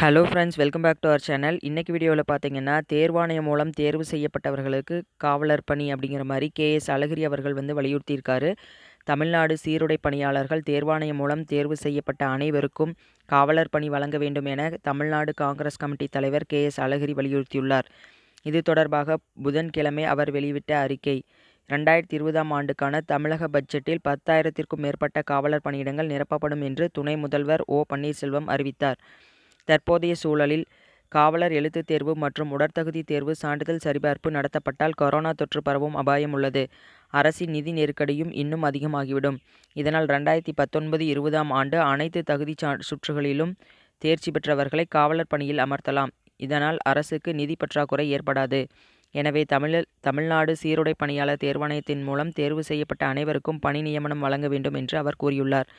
hello friends welcome back to our channel இன்றைக்கி வீடியோவில் பார்த்தீங்கன்னா தேர்வாணையம் மூலம் தேர்வு செய்யப்பட்டவர்களுக்கு காவலர் பணி அப்படிங்கிற மாதிரி கேஎஸ் அழகிரி அவர்கள் வந்து வலியுறுத்தியிருக்காரு தமிழ்நாடு சீருடை பணியாளர்கள் தேர்வாணையம் மூலம் தேர்வு செய்யப்பட்ட அனைவருக்கும் காவலர் பணி வழங்க வேண்டும் என தமிழ்நாடு காங்கிரஸ் கமிட்டி தலைவர் கே எஸ் அழகிரி வலியுறுத்தியுள்ளார் இது தொடர்பாக புதன்கிழமை அவர் வெளியிட்ட அறிக்கை ரெண்டாயிரத்தி இருபதாம் ஆண்டுக்கான தமிழக பட்ஜெட்டில் பத்தாயிரத்திற்கும் மேற்பட்ட காவலர் பணியிடங்கள் நிரப்பப்படும் என்று துணை முதல்வர் ஓ பன்னீர்செல்வம் அறிவித்தார் தற்போதைய சூழலில் காவலர் எழுத்துத் தேர்வு மற்றும் உடற்தகுதி தேர்வு சான்றிதழ் சரிபார்ப்பு நடத்தப்பட்டால் கொரோனா தொற்று பரவும் அபாயம் உள்ளது அரசின் நிதி நெருக்கடியும் இன்னும் அதிகமாகிவிடும் இதனால் ரெண்டாயிரத்தி பத்தொன்பது இருபதாம் ஆண்டு அனைத்து தகுதி சுற்றுகளிலும் தேர்ச்சி பெற்றவர்களை காவலர் பணியில் அமர்த்தலாம் இதனால் அரசுக்கு நிதி பற்றாக்குறை ஏற்படாது எனவே தமிழ் தமிழ்நாடு சீருடை பணியாளர் தேர்வாணையத்தின் மூலம் தேர்வு செய்யப்பட்ட அனைவருக்கும் பணி நியமனம் வழங்க வேண்டும் என்று அவர் கூறியுள்ளார்